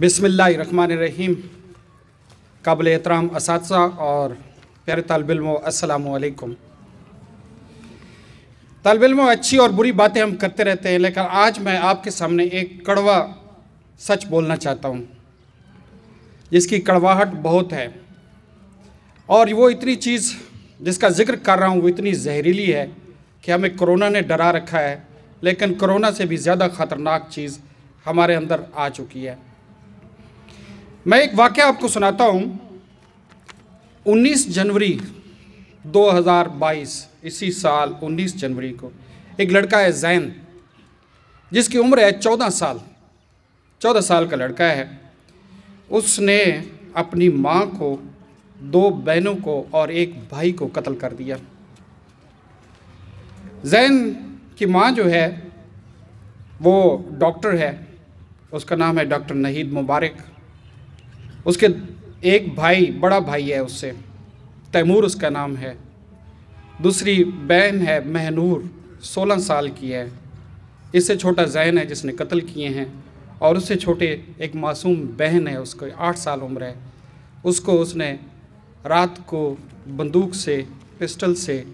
बिसमीम काबिल एहतराम इस और प्यारे तलबिल्मो असलकम अच्छी और बुरी बातें हम करते रहते हैं लेकिन आज मैं आपके सामने एक कड़वा सच बोलना चाहता हूँ जिसकी कड़वाहट बहुत है और वो इतनी चीज़ जिसका जिक्र कर रहा हूँ वो इतनी जहरीली है कि हमें कोरोना ने डरा रखा है लेकिन कोरोना से भी ज़्यादा ख़तरनाक चीज़ हमारे अंदर आ चुकी है मैं एक वाक्य आपको सुनाता हूँ 19 जनवरी 2022 इसी साल 19 जनवरी को एक लड़का है जैन जिसकी उम्र है 14 साल 14 साल का लड़का है उसने अपनी माँ को दो बहनों को और एक भाई को कत्ल कर दिया जैन की माँ जो है वो डॉक्टर है उसका नाम है डॉक्टर नहीद मुबारक उसके एक भाई बड़ा भाई है उससे तैमूर उसका नाम है दूसरी बहन है महनूर 16 साल की है इससे छोटा जैन है जिसने कत्ल किए हैं और उससे छोटे एक मासूम बहन है उसको आठ साल उम्र है उसको उसने रात को बंदूक से पिस्टल से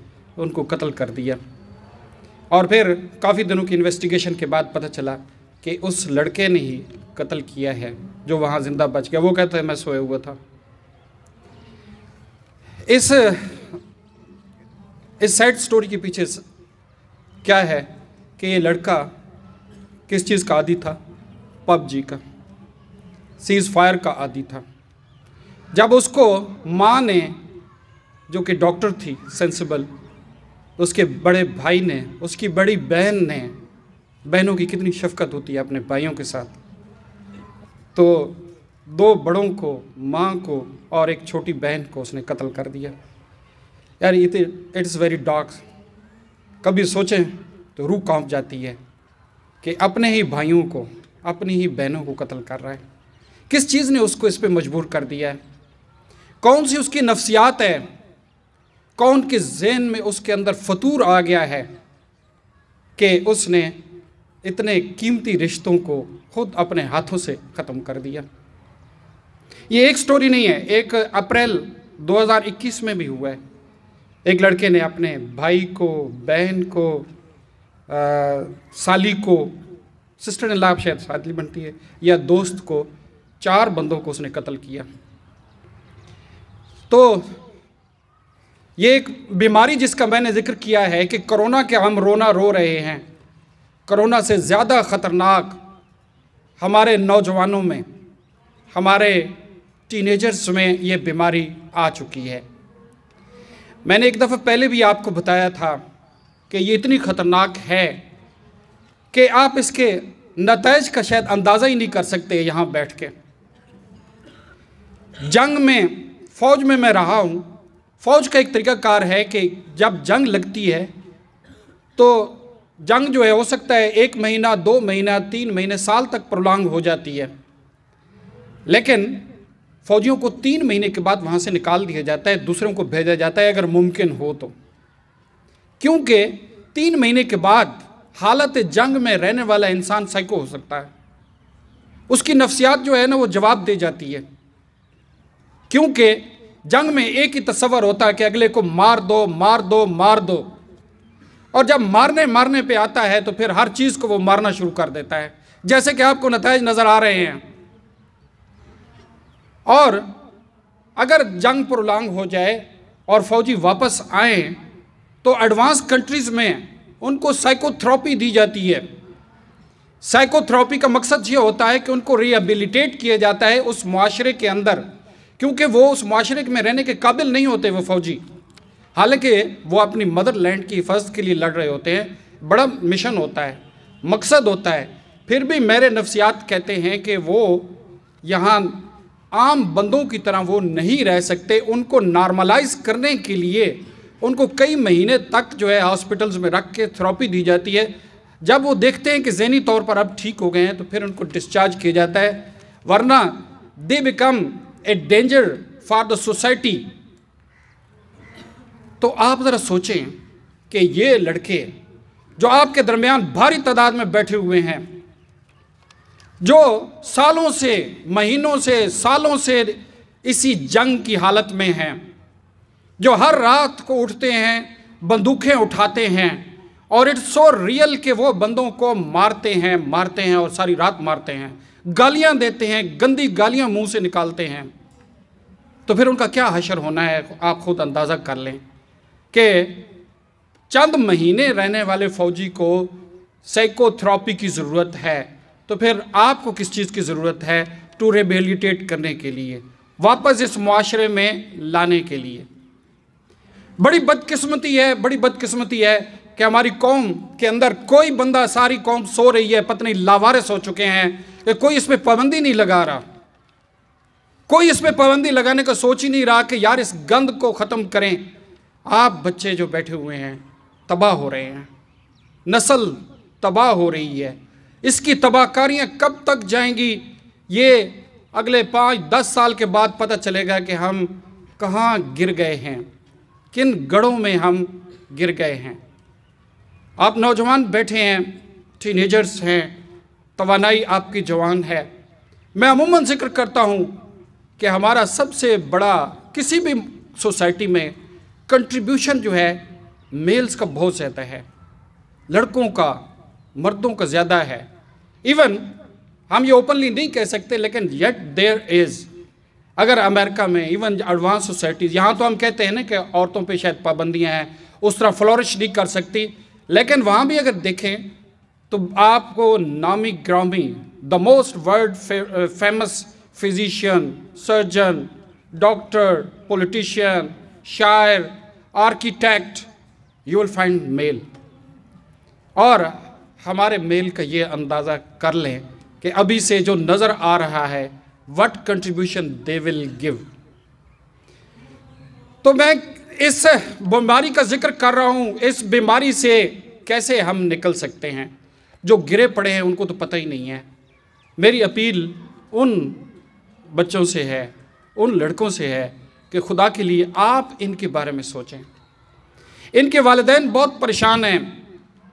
उनको कत्ल कर दिया और फिर काफ़ी दिनों की इन्वेस्टिगेशन के बाद पता चला कि उस लड़के ने ही कत्ल किया है जो वहाँ ज़िंदा बच गया वो कहते हैं मैं सोया हुआ था इस इस सैड स्टोरी के पीछे क्या है कि ये लड़का किस चीज़ का आदि था पबजी का सीज़ फायर का आदि था जब उसको माँ ने जो कि डॉक्टर थी सेंसिबल उसके बड़े भाई ने उसकी बड़ी बहन ने बहनों की कितनी शफकत होती है अपने भाइयों के साथ तो दो बड़ों को माँ को और एक छोटी बहन को उसने कत्ल कर दिया यार इट इट्स वेरी डार्क कभी सोचें तो रूह कांप जाती है कि अपने ही भाइयों को अपनी ही बहनों को कत्ल कर रहा है किस चीज़ ने उसको इस पर मजबूर कर दिया है कौन सी उसकी नफ्सियात है कौन के जहन में उसके अंदर फतूर आ गया है कि उसने इतने कीमती रिश्तों को खुद अपने हाथों से ख़त्म कर दिया ये एक स्टोरी नहीं है एक अप्रैल 2021 में भी हुआ है एक लड़के ने अपने भाई को बहन को आ, साली को सिस्टर ने लाभ शायद शादी बनती है या दोस्त को चार बंदों को उसने कत्ल किया तो ये एक बीमारी जिसका मैंने जिक्र किया है कि कोरोना के हम रोना रो रहे हैं कोरोना से ज़्यादा ख़तरनाक हमारे नौजवानों में हमारे टीनेजर्स में ये बीमारी आ चुकी है मैंने एक दफ़ा पहले भी आपको बताया था कि ये इतनी ख़तरनाक है कि आप इसके नतज का शायद अंदाज़ा ही नहीं कर सकते यहाँ बैठ के जंग में फ़ौज में मैं रहा हूँ फ़ौज का एक तरीका कार है कि जब जंग लगती है तो जंग जो है हो सकता है एक महीना दो महीना तीन महीने साल तक प्रोलांग हो जाती है लेकिन फौजियों को तीन महीने के बाद वहाँ से निकाल दिया जाता है दूसरों को भेजा जाता है अगर मुमकिन हो तो क्योंकि तीन महीने के बाद हालत जंग में रहने वाला इंसान साइको हो सकता है उसकी नफ्सियात जो है ना वो जवाब दे जाती है क्योंकि जंग में एक ही तस्वर होता है कि अगले को मार दो मार दो मार दो और जब मारने मारने पे आता है तो फिर हर चीज़ को वो मारना शुरू कर देता है जैसे कि आपको नतज नज़र आ रहे हैं और अगर जंग प्रोलांग हो जाए और फौजी वापस आए तो एडवांस कंट्रीज़ में उनको साइकोथ्रापी दी जाती है साइकोथ्रापी का मकसद ये होता है कि उनको रिहेबिलिटेट किया जाता है उस माशरे के अंदर क्योंकि वो उस माशरे में रहने के काबिल नहीं होते वो फौजी हालांकि वो अपनी मदरलैंड की हिफाजत के लिए लड़ रहे होते हैं बड़ा मिशन होता है मकसद होता है फिर भी मेरे नफ्सियात कहते हैं कि वो यहाँ आम बंदों की तरह वो नहीं रह सकते उनको नॉर्मलाइज करने के लिए उनको कई महीने तक जो है हॉस्पिटल्स में रख के थेरापी दी जाती है जब वो देखते हैं कि जहनी तौर पर अब ठीक हो गए हैं तो फिर उनको डिस्चार्ज किया जाता है वरना they become a danger for the society तो आप ज़रा सोचें कि ये लड़के जो आपके दरमियान भारी तादाद में बैठे हुए हैं जो सालों से महीनों से सालों से इसी जंग की हालत में हैं जो हर रात को उठते हैं बंदूकें उठाते हैं और इट्स सो रियल के वो बंदों को मारते हैं मारते हैं और सारी रात मारते हैं गालियां देते हैं गंदी गालियां मुंह से निकालते हैं तो फिर उनका क्या हशर होना है आप खुद अंदाज़ा कर लें के चंद महीने रहने वाले फौजी को साइकोथ्रापी की ज़रूरत है तो फिर आपको किस चीज़ की ज़रूरत है टू रिहेबिलिटेट करने के लिए वापस इस माशरे में लाने के लिए बड़ी बदकिस्मती है बड़ी बदकिस्मती है कि हमारी कौम के अंदर कोई बंदा सारी कौम सो रही है पत्नी लावारिस हो चुके हैं कि कोई इस पर पाबंदी नहीं लगा रहा कोई इस पर पाबंदी लगाने का सोच ही नहीं रहा कि यार इस गंद को ख़त्म करें आप बच्चे जो बैठे हुए हैं तबाह हो रहे हैं नस्ल तबाह हो रही है इसकी तबाहकारियाँ कब तक जाएंगी ये अगले पाँच दस साल के बाद पता चलेगा कि हम कहाँ गिर गए हैं किन गढ़ों में हम गिर गए हैं आप नौजवान बैठे हैं टीनेजर्स हैं तोानाई आपकी जवान है मैं अमूमन जिक्र करता हूँ कि हमारा सबसे बड़ा किसी भी सोसाइटी में कंट्रीब्यूशन जो है मेल्स का बहुत ज़्यादा है लड़कों का मर्दों का ज़्यादा है इवन हम ये ओपनली नहीं कह सकते लेकिन येट देर इज़ अगर अमेरिका में इवन एडवांस सोसाइटीज़ यहाँ तो हम कहते हैं ना कि औरतों पे शायद पाबंदियाँ हैं उस तरह फ्लोरिश नहीं कर सकती लेकिन वहाँ भी अगर देखें तो आपको नामी ग्रामी the most world famous physician surgeon doctor politician शायर architect you will find male और हमारे मेल का ये अंदाज़ा कर लें कि अभी से जो नज़र आ रहा है what contribution they will give तो मैं इस बीमारी का जिक्र कर रहा हूँ इस बीमारी से कैसे हम निकल सकते हैं जो गिरे पड़े हैं उनको तो पता ही नहीं है मेरी अपील उन बच्चों से है उन लड़कों से है कि खुदा के लिए आप इनके बारे में सोचें इनके वालदेन बहुत परेशान हैं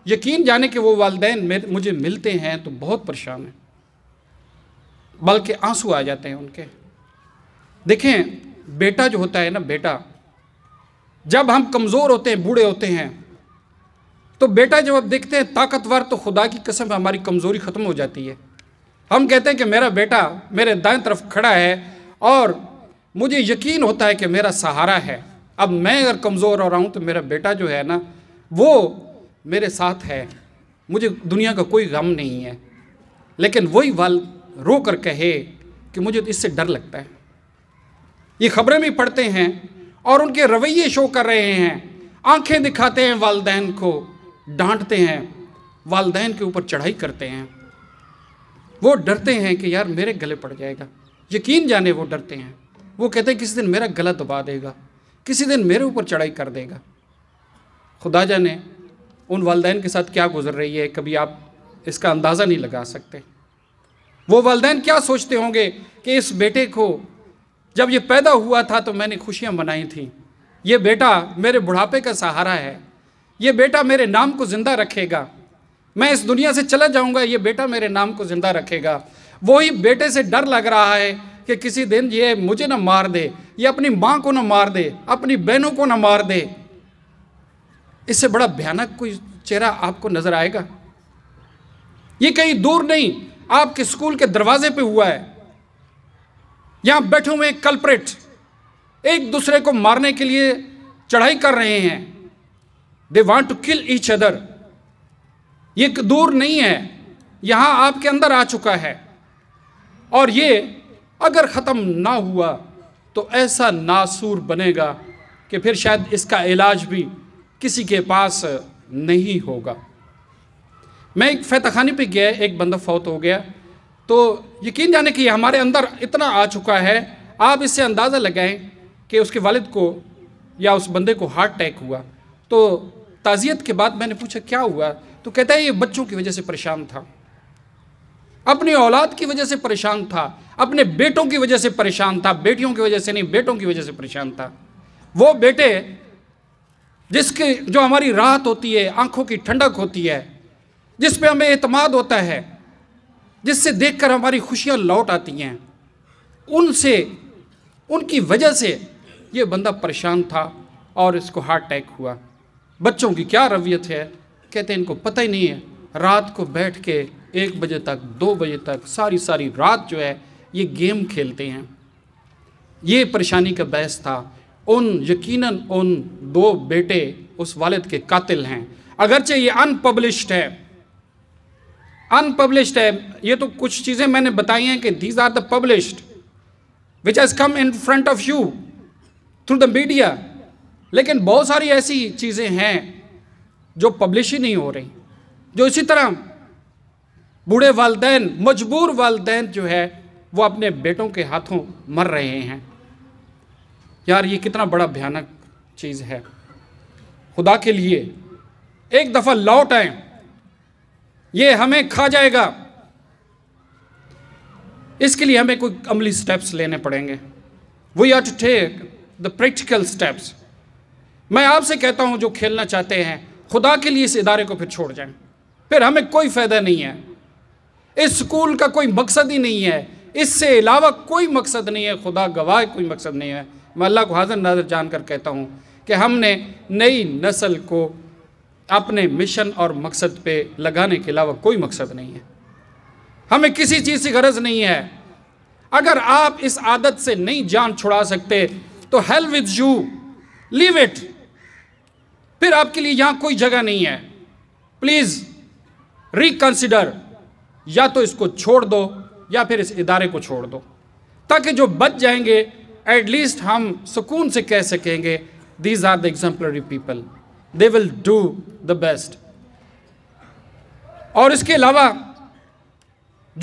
यकीन जाने कि वो वालदेन मुझे मिलते हैं तो बहुत परेशान हैं बल्कि आंसू आ जाते हैं उनके देखें बेटा जो होता है ना बेटा जब हम कमज़ोर होते हैं बूढ़े होते हैं तो बेटा जब आप देखते हैं ताकतवर तो खुदा की कसम हमारी कमज़ोरी ख़त्म हो जाती है हम कहते हैं कि मेरा बेटा मेरे दाएं तरफ खड़ा है और मुझे यकीन होता है कि मेरा सहारा है अब मैं अगर कमज़ोर हो रहा हूँ तो मेरा बेटा जो है ना वो मेरे साथ है मुझे दुनिया का कोई गम नहीं है लेकिन वही वाल रो कर कहे कि मुझे तो इससे डर लगता है ये खबरें भी पढ़ते हैं और उनके रवैये शो कर रहे हैं आंखें दिखाते हैं वालदेन को डांटते हैं वालदेन के ऊपर चढ़ाई करते हैं वो डरते हैं कि यार मेरे गले पड़ जाएगा यकीन जाने वो डरते हैं वो कहते हैं किसी दिन मेरा गला दबा देगा किसी दिन मेरे ऊपर चढ़ाई कर देगा खुदा जाने उन वालदेन के साथ क्या गुजर रही है कभी आप इसका अंदाज़ा नहीं लगा सकते वो वालदेन क्या सोचते होंगे कि इस बेटे को जब ये पैदा हुआ था तो मैंने खुशियाँ मनाई थी ये बेटा मेरे बुढ़ापे का सहारा है ये बेटा मेरे नाम को ज़िंदा रखेगा मैं इस दुनिया से चला जाऊंगा ये बेटा मेरे नाम को ज़िंदा रखेगा वही बेटे से डर लग रहा है कि किसी दिन ये मुझे ना मार दे ये अपनी माँ को ना मार दे अपनी बहनों को ना मार दे इससे बड़ा भयानक कोई चेहरा आपको नजर आएगा ये कहीं दूर नहीं आपके स्कूल के दरवाजे पे हुआ है यहां बैठे हुए कल्परेट एक दूसरे को मारने के लिए चढ़ाई कर रहे हैं they want to kill each other ये दूर नहीं है यहां आपके अंदर आ चुका है और ये अगर ख़त्म ना हुआ तो ऐसा नासूर बनेगा कि फिर शायद इसका इलाज भी किसी के पास नहीं होगा मैं एक फैतखाने पे गया एक बंदा फौत हो गया तो यकीन जाने कि हमारे अंदर इतना आ चुका है आप इससे अंदाज़ा लगाएं कि उसके वालिद को या उस बंदे को हार्ट अटैक हुआ तो ताज़ियत के बाद मैंने पूछा क्या हुआ तो कहता है ये बच्चों की वजह से परेशान था अपनी औलाद की वजह से परेशान था अपने बेटों की वजह से परेशान था बेटियों की वजह से नहीं बेटों की वजह से परेशान था वो बेटे जिसके जो हमारी राहत होती है आंखों की ठंडक होती है जिस पे हमें अतमाद होता है जिससे देखकर हमारी खुशियाँ लौट आती हैं उनसे उनकी वजह से ये बंदा परेशान था और इसको हार्ट अटैक हुआ बच्चों की क्या रवियत है कहते हैं इनको पता ही नहीं है रात को बैठ के एक बजे तक दो बजे तक सारी सारी रात जो है ये गेम खेलते हैं ये परेशानी का बहस था उन यकीनन उन दो बेटे उस वालद के कातिल हैं अगरचे ये अनपब्लिश्ड है अनपब्लिश्ड है ये तो कुछ चीज़ें मैंने बताई हैं कि these are the published which has come in front of you through the media लेकिन बहुत सारी ऐसी चीज़ें हैं जो पब्लिश ही नहीं हो रही जो इसी तरह बूढ़े वालदेन मजबूर वालदेन जो है वो अपने बेटों के हाथों मर रहे हैं यार ये कितना बड़ा भयानक चीज़ है खुदा के लिए एक दफ़ा लौट आए ये हमें खा जाएगा इसके लिए हमें कोई अमली स्टेप्स लेने पड़ेंगे we are to take the practical steps मैं आपसे कहता हूं जो खेलना चाहते हैं खुदा के लिए इस इदारे को फिर छोड़ जाएं फिर हमें कोई फ़ायदा नहीं है इस स्कूल का कोई मकसद ही नहीं है इससे अलावा कोई मकसद नहीं है खुदा गवाह कोई मकसद नहीं है मैं अल्लाह को हाजिर नाजर जान कर कहता हूँ कि हमने नई नस्ल को अपने मिशन और मकसद पे लगाने के अलावा कोई मकसद नहीं है हमें किसी चीज़ की गरज नहीं है अगर आप इस आदत से नहीं जान छुड़ा सकते तो hell with you leave it फिर आपके लिए यहाँ कोई जगह नहीं है प्लीज़ रिकंसिडर या तो इसको छोड़ दो या फिर इस इदारे को छोड़ दो ताकि जो बच जाएंगे एटलीस्ट हम सुकून से कह सकेंगे these are the exemplary people they will do the best और इसके अलावा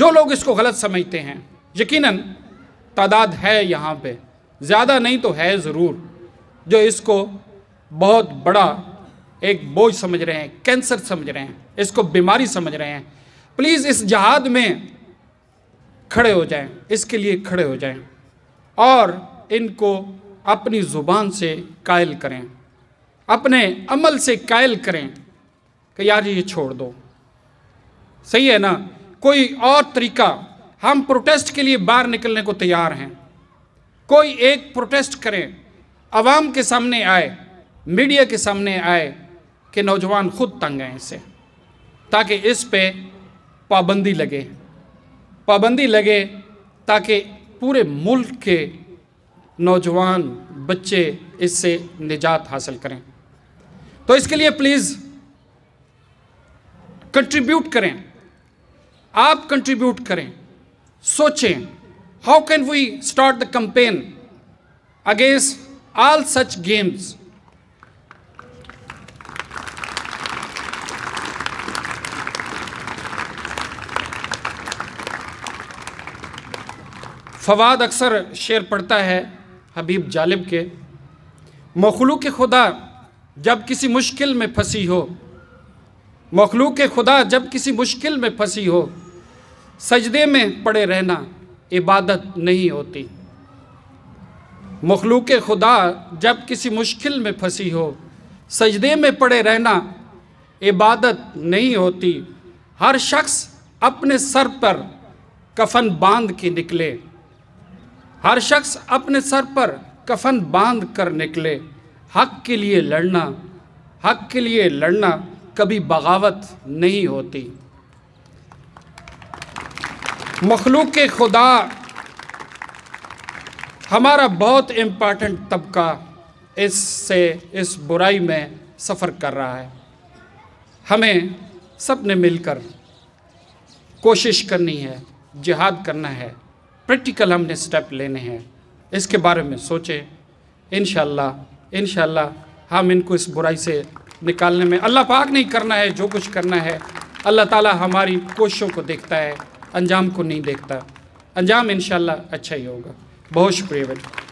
जो लोग इसको गलत समझते हैं यकीनन तादाद है यहाँ पे ज़्यादा नहीं तो है ज़रूर जो इसको बहुत बड़ा एक बोझ समझ रहे हैं कैंसर समझ रहे हैं इसको बीमारी समझ रहे हैं प्लीज़ इस जहाद में खड़े हो जाएं इसके लिए खड़े हो जाएं और इनको अपनी ज़ुबान से कायल करें अपने अमल से कायल करें कि यार ये छोड़ दो सही है ना कोई और तरीका हम प्रोटेस्ट के लिए बाहर निकलने को तैयार हैं कोई एक प्रोटेस्ट करें आवाम के सामने आए मीडिया के सामने आए कि नौजवान खुद तंग हैं इससे ताकि इस पे पाबंदी लगे पाबंदी लगे ताकि पूरे मुल्क के नौजवान बच्चे इससे निजात हासिल करें तो इसके लिए प्लीज़ कंट्रीब्यूट करें आप कंट्रीब्यूट करें सोचें how can we start the campaign against all such games Fawad अक्सर शेर पढ़ता है हबीब जालिब के मखलूक खुदा जब किसी मुश्किल में फंसी हो मखलूक खुदा जब किसी मुश्किल में फंसी हो सजदे में पड़े रहना इबादत नहीं होती मखलूक खुदा जब किसी मुश्किल में फंसी हो सजदे में पड़े रहना इबादत नहीं होती हर शख्स अपने सर पर कफन बांध के निकले हर शख्स अपने सर पर कफन बांध कर निकले हक के लिए लड़ना हक के लिए लड़ना कभी बगावत नहीं होती मखलूक खुदा हमारा बहुत इम्पॉर्टेंट तबका इससे इस बुराई में सफ़र कर रहा है हमें सबने मिलकर कोशिश करनी है जिहाद करना है प्रैक्टिकल हमने स्टेप लेने हैं इसके बारे में सोचें इन शह हम इनको इस बुराई से निकालने में अल्लाह पाक नहीं करना है जो कुछ करना है अल्लाह ताला हमारी कोशिशों को देखता है अंजाम को नहीं देखता अंजाम इन अच्छा ही होगा बहुत शुक्रिया बेटा